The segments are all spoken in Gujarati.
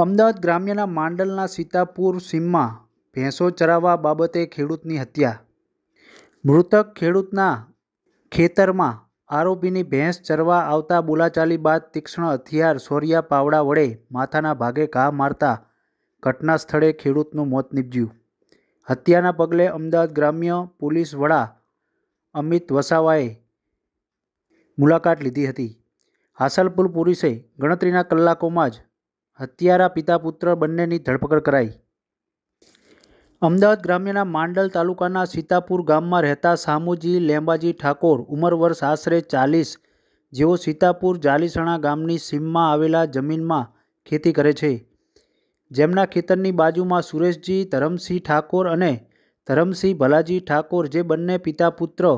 અમદાવાદ ગ્રામ્યના માંડલના સીતાપુર સીમમાં ભેંસો ચરાવવા બાબતે ખેડૂતની હત્યા મૃતક ખેડૂતના ખેતરમાં આરોપીની ભેંસ ચરવા આવતા બોલાચાલી બાદ તીક્ષ્ણ હથિયાર સોરિયા પાવડા વડે માથાના ભાગે ઘા મારતા ઘટના સ્થળે ખેડૂતનું મોત નીપજ્યું હત્યાના પગલે અમદાવાદ ગ્રામ્ય પોલીસ વડા અમિત વસાવાએ મુલાકાત લીધી હતી હાસલપુર પોલીસે ગણતરીના કલાકોમાં જ હત્યારા પિતા પુત્ર બંનેની ધરપકડ કરાઈ અમદાવાદ ગ્રામ્યના માંડલ તાલુકાના સીતાપુર ગામમાં રહેતા સામુજી લેંબાજી ઠાકોર ઉંમર વર્ષ આશરે ચાલીસ જેઓ સીતાપુર જાલીસણા ગામની સીમમાં આવેલા જમીનમાં ખેતી કરે છે જેમના ખેતરની બાજુમાં સુરેશજી ધરમસિંહ ઠાકોર અને ધરમસિંહ ભલાજી ઠાકોર જે બંને પિતા પુત્ર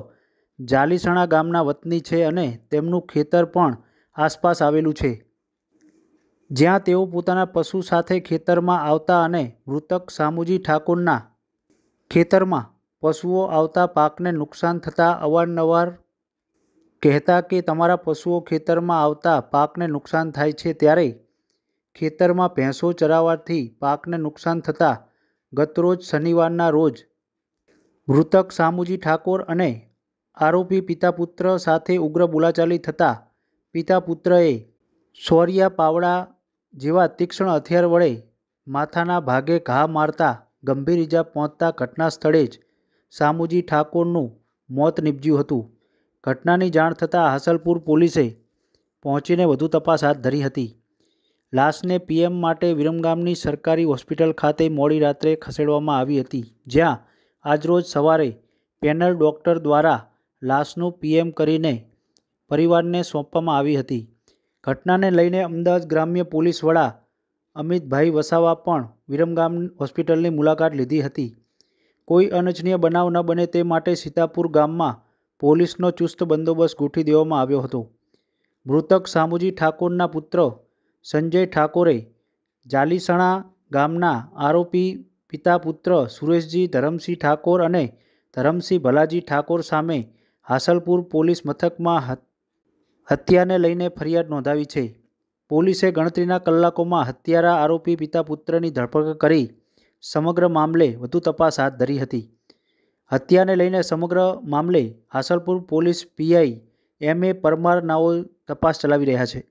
જાલીસણા ગામના વતની છે અને તેમનું ખેતર પણ આસપાસ આવેલું છે જ્યાં તેઓ પોતાના પશુ સાથે ખેતરમાં આવતા અને મૃતક સામુજી ઠાકોરના ખેતરમાં પશુઓ આવતા પાકને નુકસાન થતાં અવારનવાર કહેતા કે તમારા પશુઓ ખેતરમાં આવતા પાકને નુકસાન થાય છે ત્યારે ખેતરમાં ભેંસો ચરાવવાથી પાકને નુકસાન થતાં ગતરોજ શનિવારના રોજ મૃતક સામુજી ઠાકોર અને આરોપી પિતા પુત્ર સાથે ઉગ્ર બોલાચાલી થતાં પિતા પુત્રએ શોરિયા પાવડા જેવા તીક્ષ્ણ હથિયાર વડે માથાના ભાગે ઘા મારતા ગંભીર ઇજા પહોંચતા ઘટના સ્થળે જ સામુજી ઠાકોરનું મોત નીપજ્યું હતું ઘટનાની જાણ થતાં હાસલપુર પોલીસે પહોંચીને વધુ તપાસ હાથ ધરી હતી લાશને પીએમ માટે વિરમગામની સરકારી હોસ્પિટલ ખાતે મોડી રાત્રે ખસેડવામાં આવી હતી જ્યાં આજરોજ સવારે પેનલ ડૉક્ટર દ્વારા લાશનું પીએમ કરીને પરિવારને સોંપવામાં આવી હતી ઘટનાને લઈને અમદાવાદ ગ્રામ્ય પોલીસ વડા અમિતભાઈ વસાવા પણ વિરમગામ હોસ્પિટલની મુલાકાત લીધી હતી કોઈ અનજનીય બનાવ ન બને તે માટે સીતાપુર ગામમાં પોલીસનો ચુસ્ત બંદોબસ્ત ગોઠવી દેવામાં આવ્યો હતો મૃતક સામુજી ઠાકોરના પુત્ર સંજય ઠાકોરે જાલીસણા ગામના આરોપી પિતા પુત્ર સુરેશજી ધરમસિંહ ઠાકોર અને ધરમસિંહ ભલાજી ઠાકોર સામે હાસલપુર પોલીસ મથકમાં હત્યાને લઈને ફરિયાદ નોંધાવી છે પોલીસે ગણતરીના કલાકોમાં હત્યારા આરોપી પિતા પુત્રની ધરપકડ કરી સમગ્ર મામલે વધુ તપાસ હાથ ધરી હતી હત્યાને લઈને સમગ્ર મામલે Hasalpur police PI M A Parmar નાઓ તપાસ ચલાવી રહ્યા છે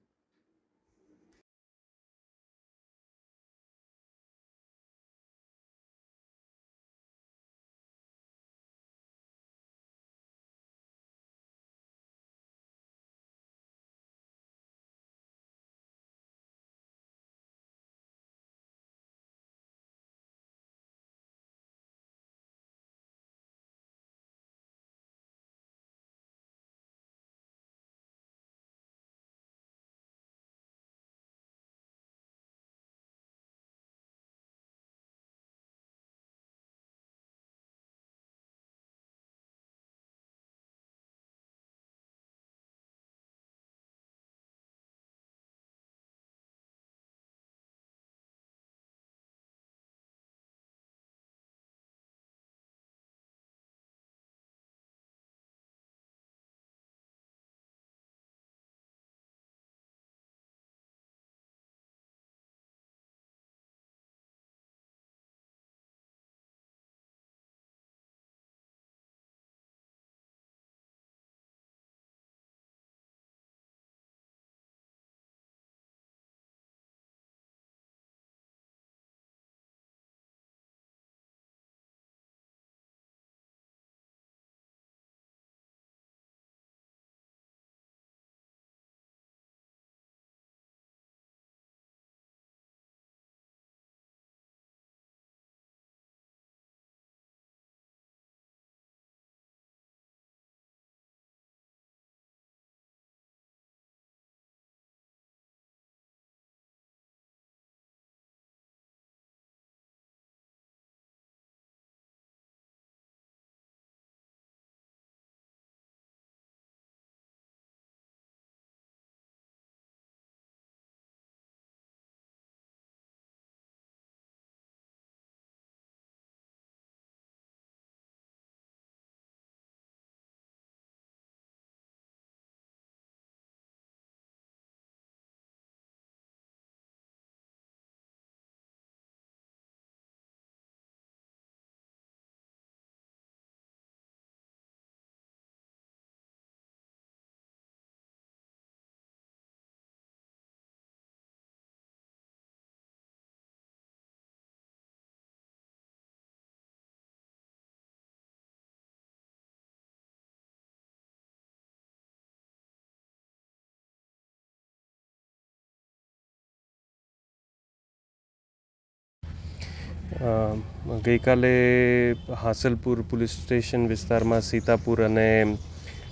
ગઈકાલે હાસલપુર પોલીસ સ્ટેશન વિસ્તારમાં સીતાપુર અને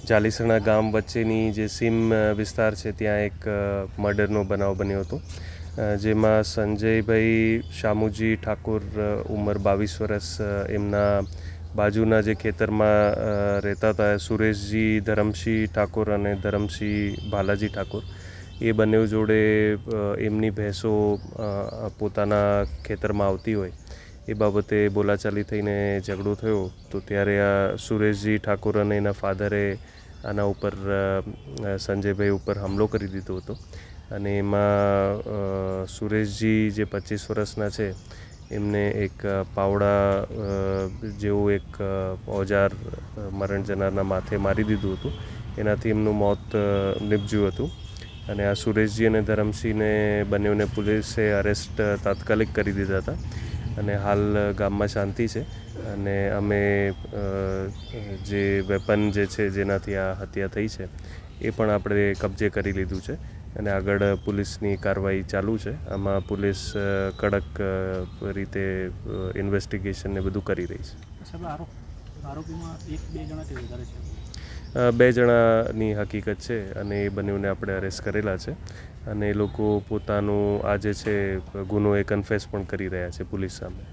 જાલીસણા ગામ વચ્ચેની જે સીમ વિસ્તાર છે ત્યાં એક મર્ડરનો બનાવ બન્યો હતો જેમાં સંજયભાઈ શામુજી ઠાકોર ઉંમર બાવીસ વર્ષ એમના બાજુના જે ખેતરમાં રહેતા હતા સુરેશજી ધરમસિંહ ઠાકોર અને ધરમસિંહ બાલાજી ઠાકોર એ બંને જોડે એમની ભેંસો પોતાના ખેતરમાં આવતી હોય એ બાબતે બોલાચાલી થઈને ઝઘડો થયો તો ત્યારે આ સુરેશજી ઠાકોર અને એના ફાધરે આના ઉપર સંજયભાઈ ઉપર હુમલો કરી દીધો હતો અને એમાં સુરેશજી જે પચીસ વર્ષના છે એમને એક પાવડા જેવું એક ઓજાર મરણ જનારના માથે મારી દીધું હતું એનાથી એમનું મોત નિપજ્યું હતું અને આ સુરેશજી અને ધરમસિંહને બંનેઓને પોલીસે અરેસ્ટ તાત્કાલિક કરી દીધા હતા અને હાલ ગામમાં શાંતિ છે અને અમે જે વેપન જે છે જેનાથી આ હત્યા થઈ છે એ પણ આપણે કબજે કરી લીધું છે અને આગળ પોલીસની કાર્યવાહી ચાલુ છે આમાં પોલીસ કડક રીતે ઇન્વેસ્ટિગેશન ને બધું કરી રહી છે આરોપીમાં એક બે જણાથી વધારે છે બે જણાની હકીકત છે અને એ બંનેઓને આપણે અરેસ્ટ કરેલા છે અને એ લોકો પોતાનું આજે છે ગુનો એ કન્ફેસ પણ કરી રહ્યા છે પોલીસ સામે